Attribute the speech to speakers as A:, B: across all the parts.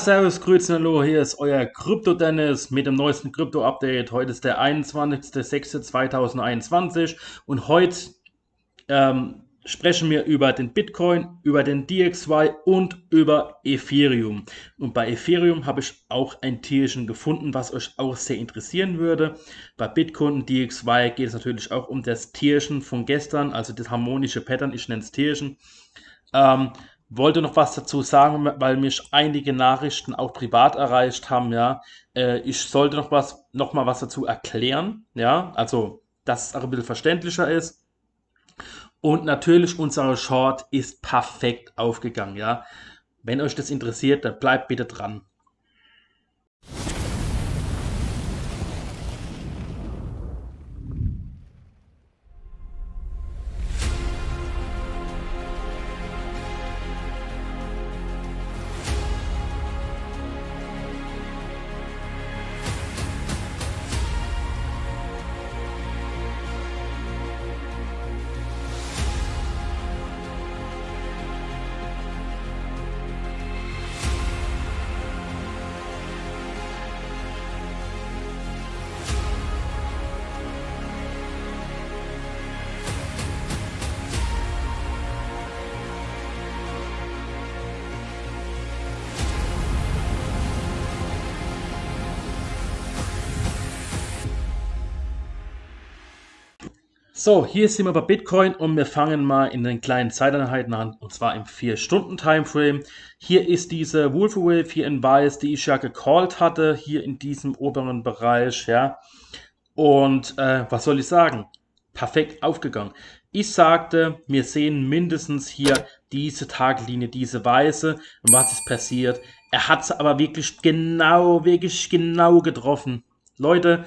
A: Servus, Grüße, Hallo, hier ist euer Krypto Dennis mit dem neuesten Krypto Update. Heute ist der 21.06.2021 und heute ähm, sprechen wir über den Bitcoin, über den DXY und über Ethereum. Und bei Ethereum habe ich auch ein Tierchen gefunden, was euch auch sehr interessieren würde. Bei Bitcoin und DXY geht es natürlich auch um das Tierchen von gestern, also das harmonische Pattern, ich nenne es Tierchen. Ähm, wollte noch was dazu sagen, weil mich einige Nachrichten auch privat erreicht haben, ja. Äh, ich sollte noch was, noch mal was dazu erklären, ja. Also, dass es auch ein bisschen verständlicher ist. Und natürlich, unsere Short ist perfekt aufgegangen, ja. Wenn euch das interessiert, dann bleibt bitte dran. So, hier sind wir bei Bitcoin und wir fangen mal in den kleinen Zeiteinheiten an, und zwar im 4-Stunden-Timeframe. Hier ist diese Wolf Wave hier in Weiß, die ich ja gecallt hatte, hier in diesem oberen Bereich, ja. Und äh, was soll ich sagen? Perfekt aufgegangen. Ich sagte, wir sehen mindestens hier diese Taglinie, diese Weiße. Und was ist passiert? Er hat es aber wirklich genau, wirklich genau getroffen. Leute,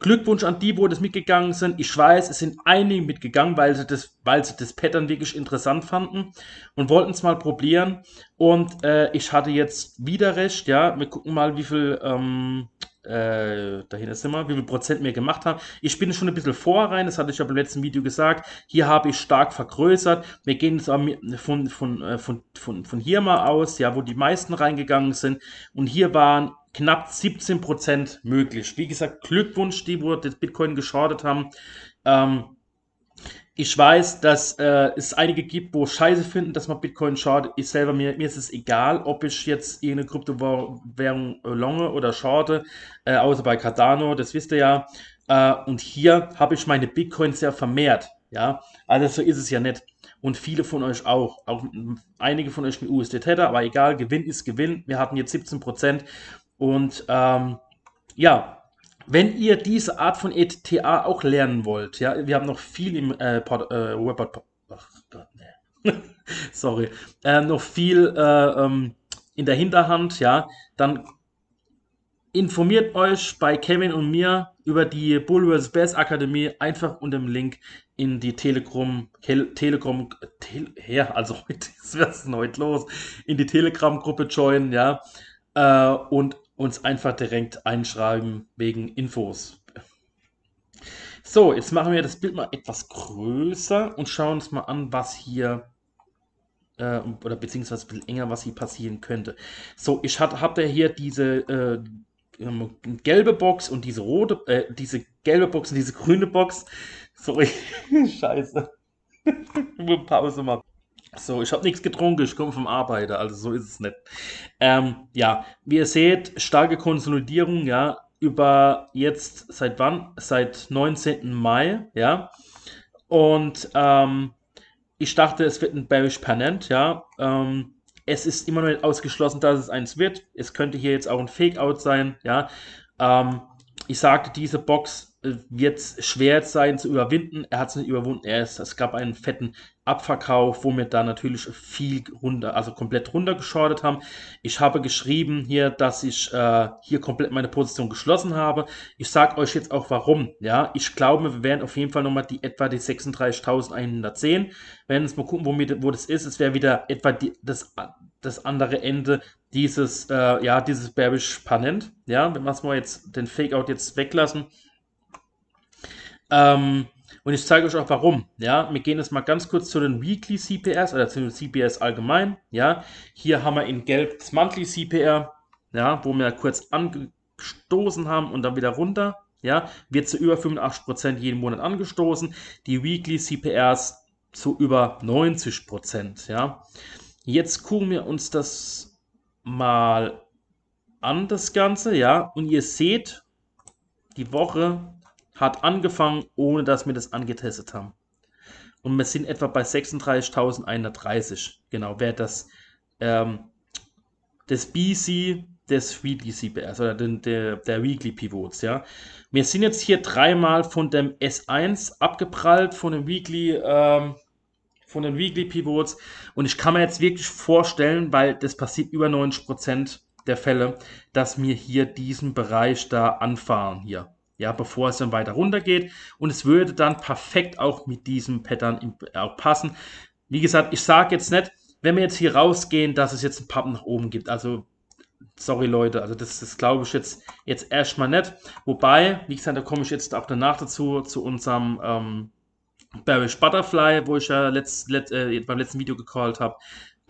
A: Glückwunsch an die, wo das mitgegangen sind. Ich weiß, es sind einige mitgegangen, weil sie das, weil sie das Pattern wirklich interessant fanden und wollten es mal probieren. Und äh, ich hatte jetzt wieder recht, ja. Wir gucken mal, wie viel, ähm, äh, dahinter sind wir, wie viel Prozent wir gemacht haben. Ich bin schon ein bisschen vor rein, das hatte ich ja im letzten Video gesagt. Hier habe ich stark vergrößert. Wir gehen jetzt von, von, äh, von, von, von hier mal aus, ja, wo die meisten reingegangen sind. Und hier waren knapp 17% Prozent möglich. Wie gesagt, Glückwunsch, die, wo das Bitcoin geschortet haben. Ähm, ich weiß, dass äh, es einige gibt, wo Scheiße finden, dass man Bitcoin schadet. Ich selber, mir, mir ist es egal, ob ich jetzt irgendeine Kryptowährung äh, longe oder shorte, äh, außer bei Cardano, das wisst ihr ja. Äh, und hier habe ich meine Bitcoins ja vermehrt. Ja, also so ist es ja nicht. Und viele von euch auch. Auch einige von euch mit USDT, aber egal, Gewinn ist Gewinn. Wir hatten jetzt 17 Prozent. Und ähm, ja, wenn ihr diese Art von ETA auch lernen wollt, ja, wir haben noch viel im äh, Pod, äh, Webpod, ach Gott, nee. sorry, äh, noch viel äh, ähm, in der Hinterhand, ja, dann informiert euch bei Kevin und mir über die Bull vs. Bears Akademie einfach unter dem Link in die Telegram, Kel, Telegram, Tele, ja, also heute, ist denn heute los? In die Telegram-Gruppe joinen, ja, äh, und uns einfach direkt einschreiben wegen Infos. So, jetzt machen wir das Bild mal etwas größer und schauen uns mal an, was hier äh, oder beziehungsweise ein bisschen enger, was hier passieren könnte. So, ich habe hab hier diese äh, ähm, gelbe Box und diese rote, äh, diese gelbe Box und diese grüne Box. Sorry, scheiße. Pause machen. So, ich habe nichts getrunken, ich komme vom Arbeiter, also so ist es nicht. Ähm, ja, wie ihr seht, starke Konsolidierung, ja, über jetzt seit wann? Seit 19. Mai, ja. Und ähm, ich dachte, es wird ein Bearish Pennant, ja. Ähm, es ist immer noch nicht ausgeschlossen, dass es eins wird. Es könnte hier jetzt auch ein Fake-Out sein, ja. Ähm, ich sagte, diese Box wird es schwer sein zu überwinden. Er hat es nicht überwunden. Er ist, es gab einen fetten Abverkauf, wo wir da natürlich viel runter, also komplett runtergeschortet haben. Ich habe geschrieben hier, dass ich äh, hier komplett meine Position geschlossen habe. Ich sage euch jetzt auch warum. Ja, ich glaube, wir werden auf jeden Fall nochmal die etwa die 36.110. Wenn uns mal gucken, wo, wo das ist, es wäre wieder etwa die, das, das andere Ende dieses, äh, ja, dieses Berbisch Panent. Ja, wenn wir jetzt den Fake-Out jetzt weglassen. Ähm, und ich zeige euch auch warum. Ja, wir gehen jetzt mal ganz kurz zu den Weekly CPRs oder zu den CPRs allgemein. Ja, hier haben wir in Gelb das Monthly CPR, ja, wo wir kurz angestoßen haben und dann wieder runter. Ja, wird zu über 85% jeden Monat angestoßen. Die Weekly CPRs zu über 90%. Ja, jetzt gucken wir uns das mal an, das Ganze. Ja, und ihr seht, die Woche hat angefangen, ohne dass wir das angetestet haben. Und wir sind etwa bei 36.130. Genau, wer das, ähm, das BC des Weekly CPS oder den, der, der Weekly Pivots, ja. Wir sind jetzt hier dreimal von dem S1 abgeprallt, von dem Weekly, ähm, von den Weekly Pivots. Und ich kann mir jetzt wirklich vorstellen, weil das passiert über 90% der Fälle, dass wir hier diesen Bereich da anfahren hier ja, bevor es dann weiter runter geht. Und es würde dann perfekt auch mit diesem Pattern auch passen. Wie gesagt, ich sage jetzt nicht, wenn wir jetzt hier rausgehen, dass es jetzt einen Pappen nach oben gibt. Also, sorry Leute, also das, das glaube ich jetzt, jetzt erstmal nicht. Wobei, wie gesagt, da komme ich jetzt auch danach dazu, zu unserem ähm, Bearish Butterfly, wo ich ja letzt, let, äh, beim letzten Video gecallt habe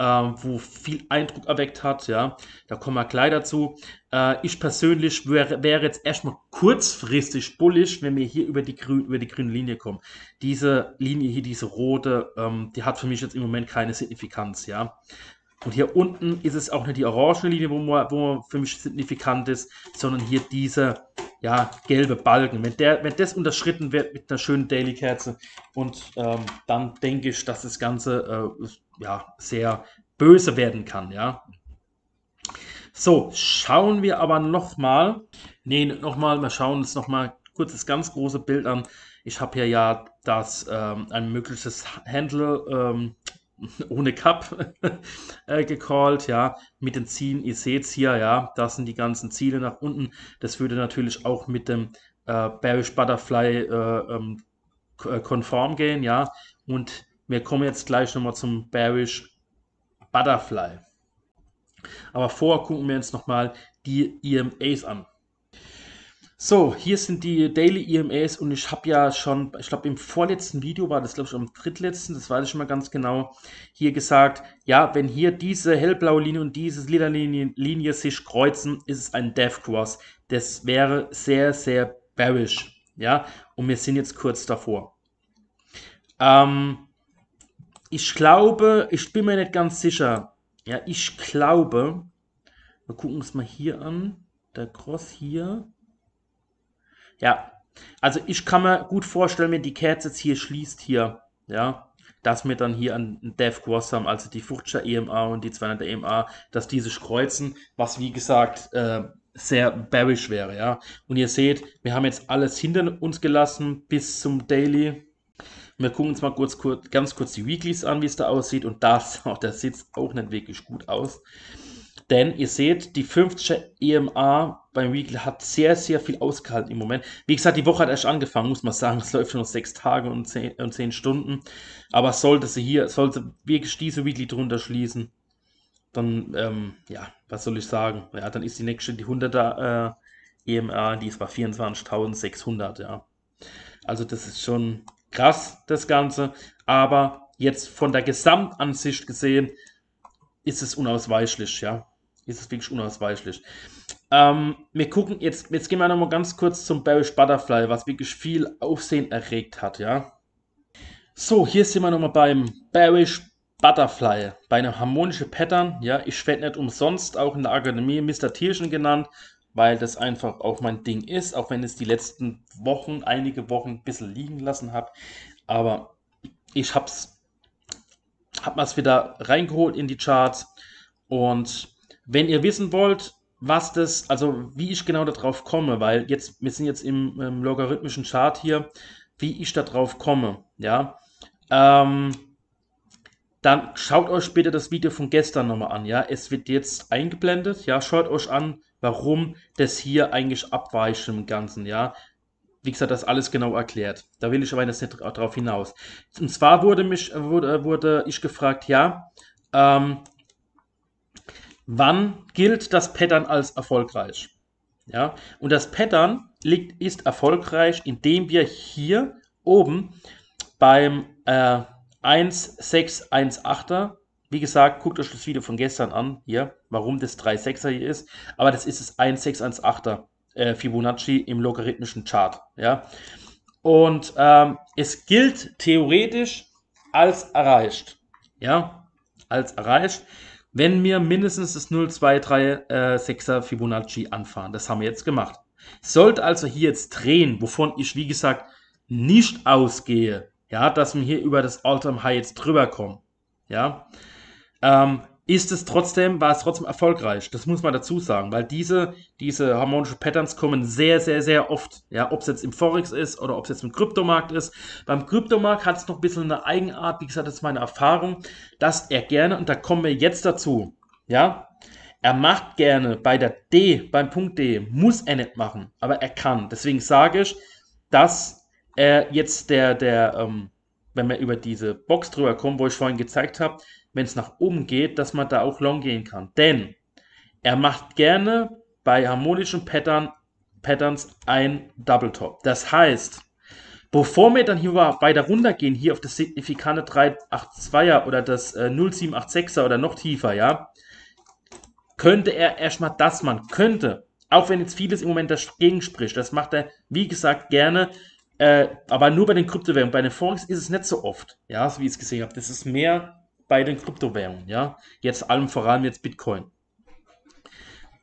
A: ähm, wo viel Eindruck erweckt hat. Ja, da kommen wir gleich dazu. Äh, ich persönlich wäre wär jetzt erstmal kurzfristig bullisch, wenn wir hier über die, grün, über die grüne Linie kommen. Diese Linie hier, diese rote, ähm, die hat für mich jetzt im Moment keine Signifikanz. Ja. Und hier unten ist es auch nicht die orange Linie, wo, man, wo man für mich signifikant ist, sondern hier dieser ja, gelbe Balken. Wenn, der, wenn das unterschritten wird mit einer schönen Daily-Kerze und ähm, dann denke ich, dass das Ganze äh, ja, sehr böse werden kann, ja. So, schauen wir aber nochmal, nee, nochmal, wir schauen uns nochmal kurz das ganz große Bild an. Ich habe hier ja das, ähm, ein mögliches Handle ähm, ohne Cup äh, gecallt, ja, mit den Zielen, ihr seht es hier, ja, das sind die ganzen Ziele nach unten. Das würde natürlich auch mit dem äh, Bearish Butterfly äh, ähm, äh, konform gehen, ja, und wir kommen jetzt gleich nochmal zum Bearish Butterfly. Aber vorher gucken wir uns nochmal die EMAs an. So, hier sind die Daily EMAs und ich habe ja schon, ich glaube im vorletzten Video war das, glaube ich, am drittletzten, das weiß ich schon mal ganz genau, hier gesagt, ja, wenn hier diese hellblaue Linie und diese lila Linie, Linie sich kreuzen, ist es ein Death Cross. Das wäre sehr, sehr bearish. Ja, und wir sind jetzt kurz davor. Ähm, ich glaube, ich bin mir nicht ganz sicher. Ja, ich glaube, wir gucken uns mal hier an. Der Cross hier. Ja, also ich kann mir gut vorstellen, wenn die Kerze jetzt hier schließt, hier, ja, dass wir dann hier einen Death Cross haben, also die 50er EMA und die 200er EMA, dass die sich kreuzen, was wie gesagt äh, sehr bearish wäre, ja. Und ihr seht, wir haben jetzt alles hinter uns gelassen bis zum Daily, wir gucken uns mal kurz, kurz, ganz kurz die Weeklies an, wie es da aussieht. Und da sieht es auch nicht wirklich gut aus. Denn ihr seht, die 50 EMA beim Weekly hat sehr, sehr viel ausgehalten im Moment. Wie gesagt, die Woche hat erst angefangen, muss man sagen. Es läuft schon noch sechs Tage und zehn, und zehn Stunden. Aber sollte sie hier, sollte wirklich diese Weekly drunter schließen, dann, ähm, ja, was soll ich sagen? Ja, dann ist die nächste, die 100er äh, EMA, die ist bei 24.600, ja. Also das ist schon krass, das Ganze. Aber jetzt von der Gesamtansicht gesehen ist es unausweichlich, ja. Ist es wirklich unausweichlich. Ähm, wir gucken jetzt, jetzt gehen wir nochmal ganz kurz zum Bearish Butterfly, was wirklich viel Aufsehen erregt hat, ja. So, hier sind wir nochmal beim Bearish Butterfly, bei einem harmonischen Pattern, ja. Ich werde nicht umsonst auch in der Akademie Mr. Tierchen genannt, weil das einfach auch mein Ding ist, auch wenn es die letzten Wochen, einige Wochen ein bisschen liegen lassen habe. Aber ich hab's, hab es wieder reingeholt in die Charts. Und wenn ihr wissen wollt, was das, also wie ich genau darauf komme, weil jetzt, wir sind jetzt im, im logarithmischen Chart hier, wie ich darauf komme, ja, ähm, dann schaut euch später das Video von gestern nochmal an, ja, es wird jetzt eingeblendet, ja, schaut euch an, warum das hier eigentlich abweicht im Ganzen, ja. Wie gesagt, das alles genau erklärt. Da will ich aber jetzt nicht drauf hinaus. Und zwar wurde mich, wurde, wurde ich gefragt, ja, ähm, wann gilt das Pattern als erfolgreich? Ja, und das Pattern liegt, ist erfolgreich, indem wir hier oben beim äh, 1618er wie gesagt, guckt euch das Video von gestern an, hier, warum das 3,6er hier ist. Aber das ist das 1,618er äh, Fibonacci im logarithmischen Chart. Ja. Und ähm, es gilt theoretisch als erreicht. Ja, als erreicht, wenn wir mindestens das 0,236er äh, Fibonacci anfahren. Das haben wir jetzt gemacht. Sollte also hier jetzt drehen, wovon ich, wie gesagt, nicht ausgehe, ja, dass wir hier über das All-Time-High jetzt drüber kommen. Ja, ähm, ist es trotzdem, war es trotzdem erfolgreich. Das muss man dazu sagen, weil diese, diese harmonischen Patterns kommen sehr, sehr, sehr oft. Ja, ob es jetzt im Forex ist oder ob es jetzt im Kryptomarkt ist. Beim Kryptomarkt hat es noch ein bisschen eine Eigenart, wie gesagt, das ist meine Erfahrung, dass er gerne, und da kommen wir jetzt dazu, ja, er macht gerne bei der D, beim Punkt D, muss er nicht machen, aber er kann. Deswegen sage ich, dass er jetzt der, der, ähm, wenn wir über diese Box drüber kommen, wo ich vorhin gezeigt habe, wenn es nach oben geht, dass man da auch long gehen kann. Denn er macht gerne bei harmonischen Pattern, Patterns ein Double Top. Das heißt, bevor wir dann hier weiter runtergehen, hier auf das signifikante 382er oder das äh, 0786er oder noch tiefer, ja, könnte er erstmal das man könnte, auch wenn jetzt vieles im Moment dagegen spricht, das macht er, wie gesagt, gerne, äh, aber nur bei den Kryptowährungen. Bei den Forex ist es nicht so oft, ja, so wie ich es gesehen habe. Das ist mehr bei den Kryptowährungen, ja. Jetzt allem voran jetzt Bitcoin.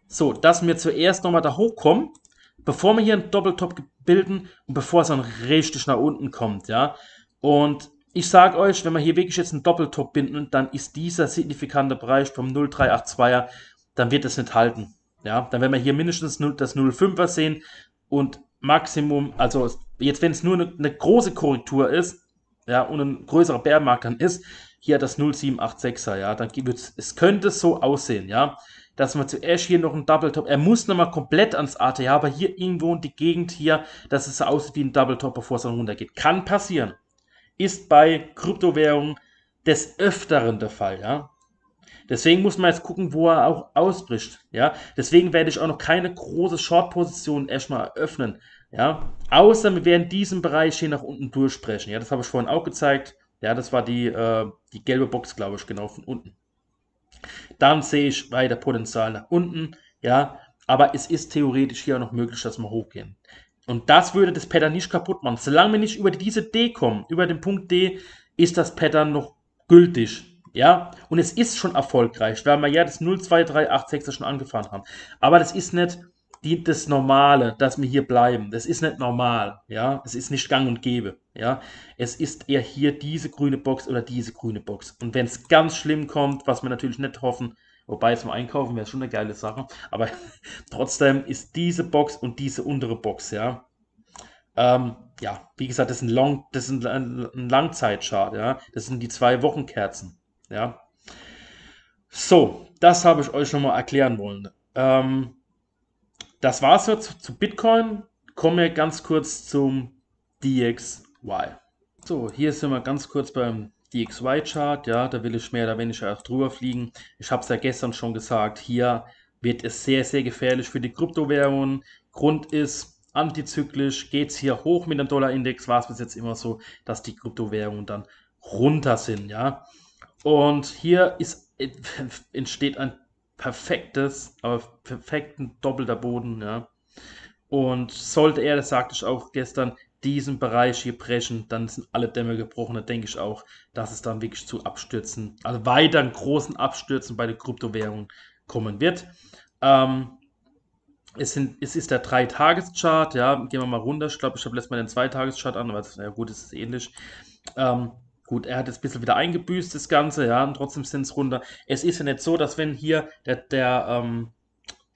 A: So, dass wir zuerst nochmal da hochkommen, bevor wir hier einen Doppeltop bilden und bevor es dann richtig nach unten kommt, ja. Und ich sage euch, wenn wir hier wirklich jetzt einen Doppeltop binden, dann ist dieser signifikante Bereich vom 0382er, dann wird es nicht halten. Ja, dann werden wir hier mindestens das 05er sehen und Maximum, also jetzt wenn es nur eine, eine große Korrektur ist, ja, und ein größerer Bärmarkt dann ist, hier das 0786er, ja, dann gibt es es könnte so aussehen, ja, dass man zuerst hier noch ein Double Top, er muss nochmal komplett ans ATH, aber hier irgendwo in die Gegend hier, dass es so aussieht wie ein Double Top, bevor es dann runtergeht. Kann passieren. Ist bei Kryptowährungen des Öfteren der Fall, ja. Deswegen muss man jetzt gucken, wo er auch ausbricht, ja. Deswegen werde ich auch noch keine große Short-Position erstmal eröffnen, ja. Außer wir werden diesen Bereich hier nach unten durchbrechen, ja. Das habe ich vorhin auch gezeigt. Ja, das war die, äh, die gelbe Box, glaube ich, genau von unten. Dann sehe ich weiter Potenzial nach unten, ja, aber es ist theoretisch hier auch noch möglich, dass wir hochgehen. Und das würde das Pattern nicht kaputt machen. Solange wir nicht über diese D kommen, über den Punkt D, ist das Pattern noch gültig. Ja, und es ist schon erfolgreich, weil wir ja das 02386 schon angefahren haben. Aber das ist nicht dient das Normale, dass wir hier bleiben. Das ist nicht normal, ja. Es ist nicht gang und gäbe, ja. Es ist eher hier diese grüne Box oder diese grüne Box. Und wenn es ganz schlimm kommt, was wir natürlich nicht hoffen, wobei zum Einkaufen wäre schon eine geile Sache, aber trotzdem ist diese Box und diese untere Box, ja. Ähm, ja, wie gesagt, das ist ein, Long, das ist ein, ein Langzeitchart, ja. Das sind die zwei Wochenkerzen, ja. So, das habe ich euch schon mal erklären wollen. Ähm, das war es jetzt zu Bitcoin. Kommen wir ganz kurz zum DXY. So, hier sind wir ganz kurz beim DXY-Chart. Ja, da will ich mehr oder weniger auch drüber fliegen. Ich habe es ja gestern schon gesagt. Hier wird es sehr, sehr gefährlich für die Kryptowährungen. Grund ist, antizyklisch geht es hier hoch mit dem Dollar-Index. War es bis jetzt immer so, dass die Kryptowährungen dann runter sind. Ja, und hier ist, entsteht ein perfektes, aber perfekten doppelter Boden, ja. Und sollte er, das sagte ich auch gestern, diesen Bereich hier brechen, dann sind alle Dämme gebrochen. Da denke ich auch, dass es dann wirklich zu Abstürzen, also weiteren großen Abstürzen bei den Kryptowährungen kommen wird. Ähm, es, sind, es ist der 3-Tages-Chart, ja, gehen wir mal runter. Ich glaube, ich habe letztes Mal den 2-Tages-Chart an, aber das, ja gut, es ist ähnlich. Ähm, Gut, er hat jetzt ein bisschen wieder eingebüßt, das Ganze, ja, und trotzdem sind es runter. Es ist ja nicht so, dass wenn hier der, der, ähm,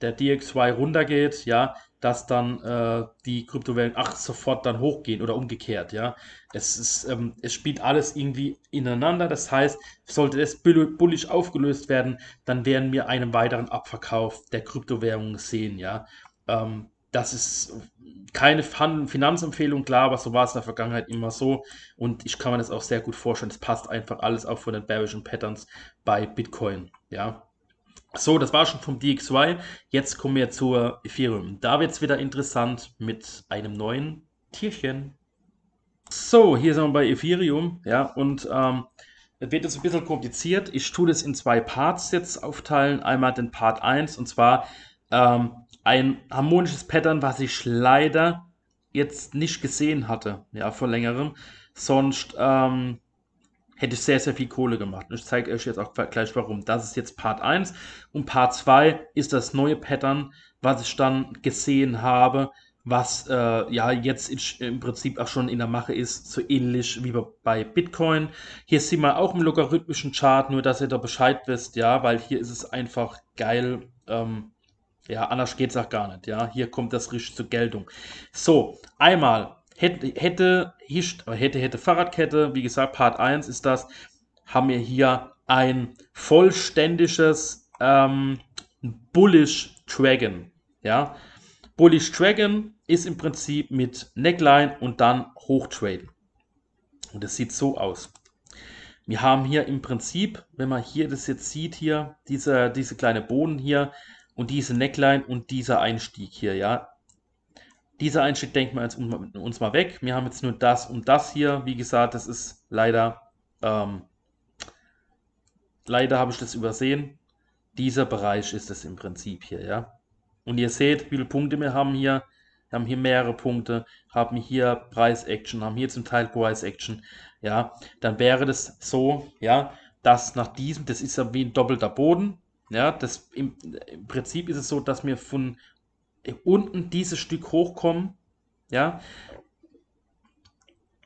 A: der DXY runtergeht, ja, dass dann äh, die Kryptowährungen ach, sofort dann hochgehen oder umgekehrt, ja. Es, ist, ähm, es spielt alles irgendwie ineinander. Das heißt, sollte es bullisch aufgelöst werden, dann werden wir einen weiteren Abverkauf der Kryptowährungen sehen, ja. Ähm, das ist keine Finanzempfehlung, klar, aber so war es in der Vergangenheit immer so. Und ich kann mir das auch sehr gut vorstellen. Es passt einfach alles auch von den bearischen Patterns bei Bitcoin. Ja. So, das war schon vom DXY. Jetzt kommen wir zur Ethereum. Da wird es wieder interessant mit einem neuen Tierchen. So, hier sind wir bei Ethereum. Ja, und ähm, wird jetzt ein bisschen kompliziert. Ich tue das in zwei Parts jetzt aufteilen. Einmal den Part 1 und zwar ähm, ein harmonisches Pattern, was ich leider jetzt nicht gesehen hatte, ja, vor längerem. Sonst ähm, hätte ich sehr, sehr viel Kohle gemacht. Und ich zeige euch jetzt auch gleich warum. Das ist jetzt Part 1 und Part 2 ist das neue Pattern, was ich dann gesehen habe, was äh, ja jetzt in, im Prinzip auch schon in der Mache ist, so ähnlich wie bei Bitcoin. Hier sieht man auch im logarithmischen Chart, nur dass ihr da Bescheid wisst, ja, weil hier ist es einfach geil. Ähm, ja, anders geht's auch gar nicht. Ja, hier kommt das richtig zur Geltung. So, einmal hätte, hätte, äh, hätte, hätte Fahrradkette, wie gesagt, Part 1 ist das, haben wir hier ein vollständiges ähm, Bullish Dragon. Ja, Bullish Dragon ist im Prinzip mit Neckline und dann hochtraden. Und das sieht so aus. Wir haben hier im Prinzip, wenn man hier das jetzt sieht, hier, diese, diese kleine Boden hier, und diese Neckline und dieser Einstieg hier, ja. Dieser Einstieg denkt man jetzt uns mal weg. Wir haben jetzt nur das und das hier. Wie gesagt, das ist leider, ähm, leider habe ich das übersehen. Dieser Bereich ist es im Prinzip hier, ja. Und ihr seht, wie viele Punkte wir haben hier. Wir haben hier mehrere Punkte, haben hier Preis-Action, haben hier zum Teil Price-Action, ja. Dann wäre das so, ja, dass nach diesem, das ist ja wie ein doppelter Boden, ja, das, im, im Prinzip ist es so, dass wir von unten dieses Stück hochkommen. Ja.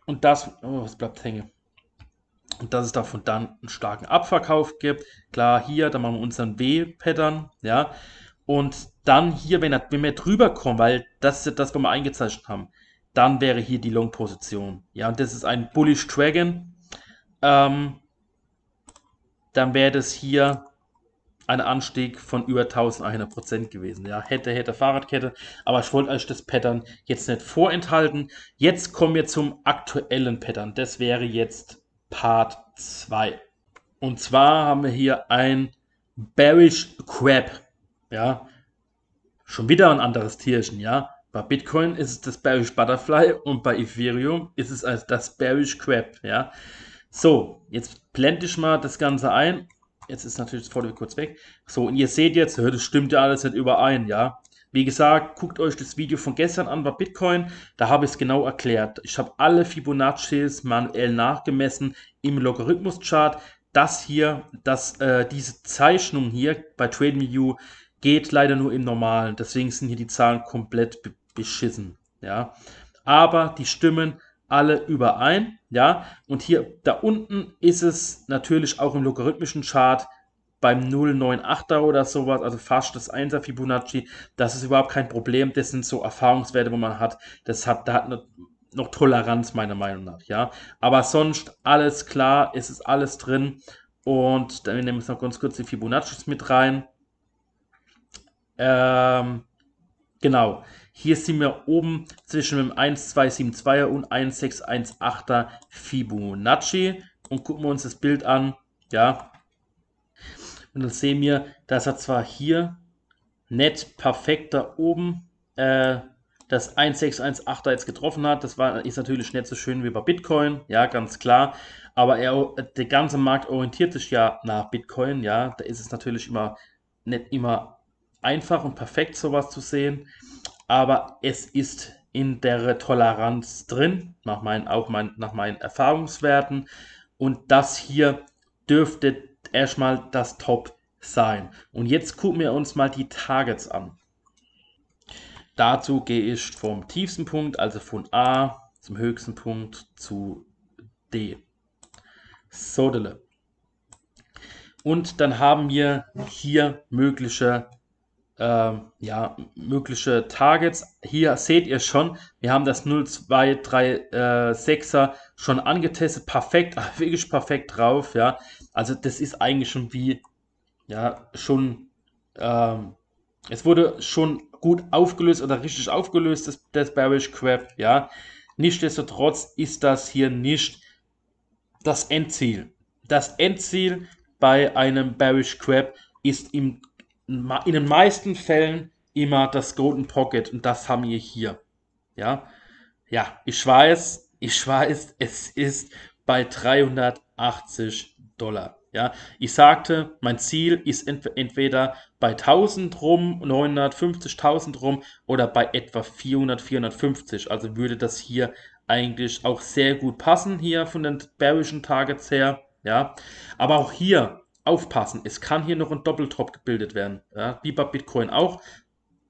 A: Und das, oh, es bleibt hängen. Und dass es davon dann einen starken Abverkauf gibt. Klar, hier, da machen wir unseren W-Pattern, ja. Und dann hier, wenn, er, wenn wir drüber kommen, weil das ist das, was wir eingezeichnet haben, dann wäre hier die Long-Position. Ja, und das ist ein Bullish Dragon. Ähm, dann wäre das hier ein Anstieg von über 1100 Prozent gewesen. Ja, hätte, hätte Fahrradkette. Aber ich wollte euch das Pattern jetzt nicht vorenthalten. Jetzt kommen wir zum aktuellen Pattern. Das wäre jetzt Part 2. Und zwar haben wir hier ein Bearish Crab. Ja, schon wieder ein anderes Tierchen. Ja, bei Bitcoin ist es das Bearish Butterfly und bei Ethereum ist es also das Bearish Crab. Ja, so, jetzt blende ich mal das Ganze ein jetzt ist natürlich das Foto kurz weg. So, und ihr seht jetzt, das stimmt ja alles nicht überein, ja. Wie gesagt, guckt euch das Video von gestern an bei Bitcoin, da habe ich es genau erklärt. Ich habe alle Fibonacci's manuell nachgemessen im Logarithmus-Chart. Das hier, das, äh, diese Zeichnung hier bei TradingView geht leider nur im Normalen. Deswegen sind hier die Zahlen komplett beschissen, ja. Aber die stimmen alle überein, ja, und hier da unten ist es natürlich auch im logarithmischen Chart beim 098er oder sowas, also fast das 1er Fibonacci, das ist überhaupt kein Problem, das sind so Erfahrungswerte, wo man hat, das hat, da hat eine, noch Toleranz meiner Meinung nach, ja, aber sonst alles klar, es ist alles drin und dann nehmen wir noch ganz kurz die Fibonacci mit rein, ähm, genau, hier sind wir oben zwischen dem 1272er und 1618er Fibonacci und gucken wir uns das Bild an. Ja. Und dann sehen wir, dass er zwar hier nett perfekt da oben äh, das 1618er jetzt getroffen hat. Das war, ist natürlich nicht so schön wie bei Bitcoin, ja, ganz klar. Aber er, der ganze Markt orientiert sich ja nach Bitcoin, ja. Da ist es natürlich immer nicht immer einfach und perfekt, sowas zu sehen aber es ist in der Toleranz drin, nach meinen, auch mein, nach meinen Erfahrungswerten. Und das hier dürfte erstmal das Top sein. Und jetzt gucken wir uns mal die Targets an. Dazu gehe ich vom tiefsten Punkt, also von A zum höchsten Punkt zu D. Sodele. Und dann haben wir hier mögliche ähm, ja, mögliche Targets. Hier seht ihr schon, wir haben das 0236er äh, schon angetestet. Perfekt, also wirklich perfekt drauf, ja. Also das ist eigentlich schon wie, ja, schon, ähm, es wurde schon gut aufgelöst oder richtig aufgelöst, das, das Bearish Crab, ja. Nichtsdestotrotz ist das hier nicht das Endziel. Das Endziel bei einem Bearish Crab ist im in den meisten Fällen immer das Golden Pocket und das haben wir hier. Ja, ja, ich weiß, ich weiß, es ist bei 380 Dollar. Ja, ich sagte, mein Ziel ist entweder bei 1000 rum, 950, 1000 rum oder bei etwa 400, 450. Also würde das hier eigentlich auch sehr gut passen hier von den bearischen Targets her. Ja, aber auch hier aufpassen. Es kann hier noch ein Doppeltop gebildet werden. Ja, wie bei Bitcoin auch.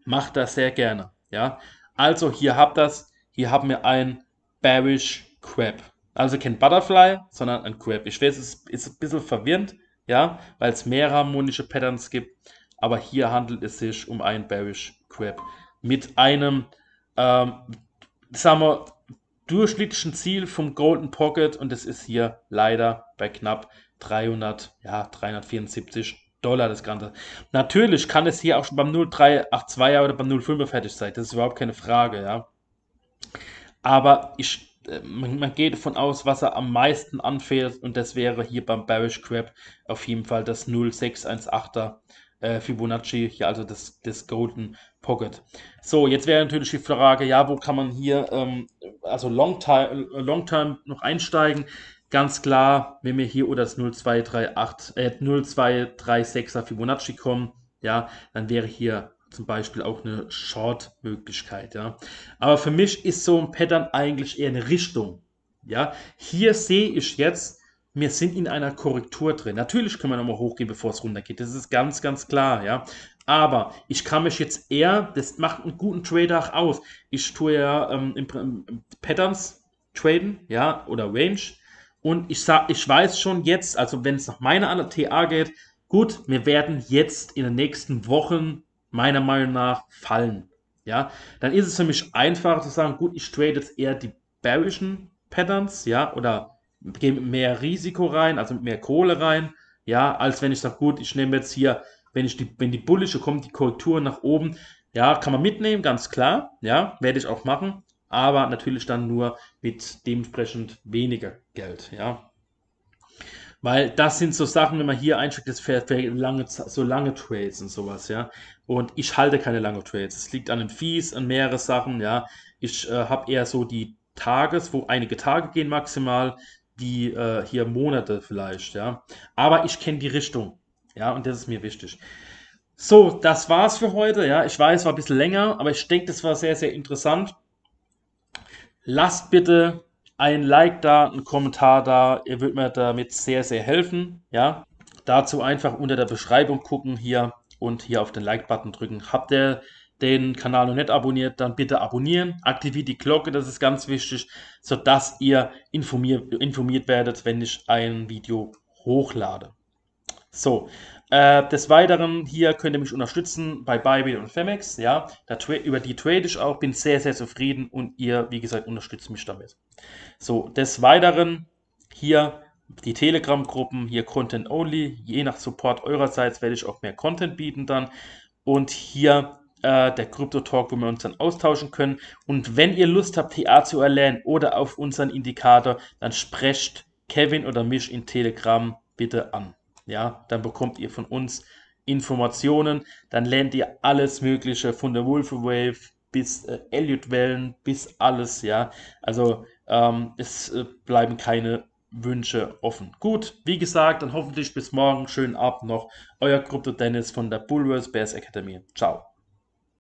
A: Macht das sehr gerne. Ja, also hier habt das. Hier haben wir ein Bearish Crab. Also kein Butterfly, sondern ein Crab. Ich weiß, es ist ein bisschen verwirrend, ja, weil es mehr harmonische Patterns gibt. Aber hier handelt es sich um ein Bearish Crab mit einem, ähm, sagen wir, durchschnittlichen Ziel vom Golden Pocket und es ist hier leider bei knapp 300, ja, 374 Dollar das Ganze. Natürlich kann es hier auch schon beim 0382er oder beim 05er fertig sein, das ist überhaupt keine Frage, ja. Aber ich äh, man, geht davon aus, was er am meisten anfällt und das wäre hier beim Bearish Crab auf jeden Fall das 0618er äh, Fibonacci, hier also das, das Golden Pocket. So, jetzt wäre natürlich die Frage, ja, wo kann man hier ähm, also Long-Time long -time äh, noch einsteigen? Ganz klar, wenn wir hier oder das 0238, äh, 0236er Fibonacci kommen, ja, dann wäre hier zum Beispiel auch eine Short-Möglichkeit, ja. Aber für mich ist so ein Pattern eigentlich eher eine Richtung, ja. Hier sehe ich jetzt, wir sind in einer Korrektur drin. Natürlich können wir nochmal hochgehen, bevor es runtergeht. Das ist ganz, ganz klar, ja. Aber ich kann mich jetzt eher, das macht einen guten Trader auch aus. Ich tue ja ähm, im, im Patterns traden, ja, oder Range. Und ich, sag, ich weiß schon jetzt, also wenn es nach meiner TA geht, gut, wir werden jetzt in den nächsten Wochen meiner Meinung nach fallen. Ja, dann ist es für mich einfacher zu sagen, gut, ich trade jetzt eher die bearischen Patterns, ja, oder gehe mit mehr Risiko rein, also mit mehr Kohle rein, ja, als wenn ich sage, gut, ich nehme jetzt hier, wenn ich die, wenn die bullische kommt, die Korrektur nach oben, ja, kann man mitnehmen, ganz klar, ja, werde ich auch machen, aber natürlich dann nur mit dementsprechend weniger Geld, ja. Weil das sind so Sachen, wenn man hier einsteigt, das fährt lange, so lange Trades und sowas, ja. Und ich halte keine lange Trades. Es liegt an den Fees, an mehrere Sachen, ja. Ich äh, habe eher so die Tages, wo einige Tage gehen maximal, die äh, hier Monate vielleicht, ja. Aber ich kenne die Richtung, ja, und das ist mir wichtig. So, das war's für heute, ja. Ich weiß, es war ein bisschen länger, aber ich denke, das war sehr, sehr interessant. Lasst bitte ein Like da, einen Kommentar da. Ihr würdet mir damit sehr, sehr helfen. Ja, dazu einfach unter der Beschreibung gucken hier und hier auf den Like-Button drücken. Habt ihr den Kanal noch nicht abonniert, dann bitte abonnieren, aktiviert die Glocke, das ist ganz wichtig, sodass ihr informiert, informiert werdet, wenn ich ein Video hochlade. So, äh, des Weiteren, hier könnt ihr mich unterstützen bei Bybit und Femex. Ja, da über die trade ich auch, bin sehr, sehr zufrieden und ihr, wie gesagt, unterstützt mich damit. So, des Weiteren hier die Telegram-Gruppen, hier Content Only. Je nach Support eurerseits werde ich auch mehr Content bieten dann. Und hier äh, der Crypto Talk, wo wir uns dann austauschen können. Und wenn ihr Lust habt, TA zu erlernen oder auf unseren Indikator, dann sprecht Kevin oder mich in Telegram bitte an. Ja, dann bekommt ihr von uns Informationen, dann lernt ihr alles Mögliche von der Wolf Wave bis äh, Elliot-Wellen, bis alles, ja. Also ähm, es äh, bleiben keine Wünsche offen. Gut, wie gesagt, dann hoffentlich bis morgen. Schönen Abend noch. Euer Krypto Dennis von der Bulwar's Bears Academy. Ciao.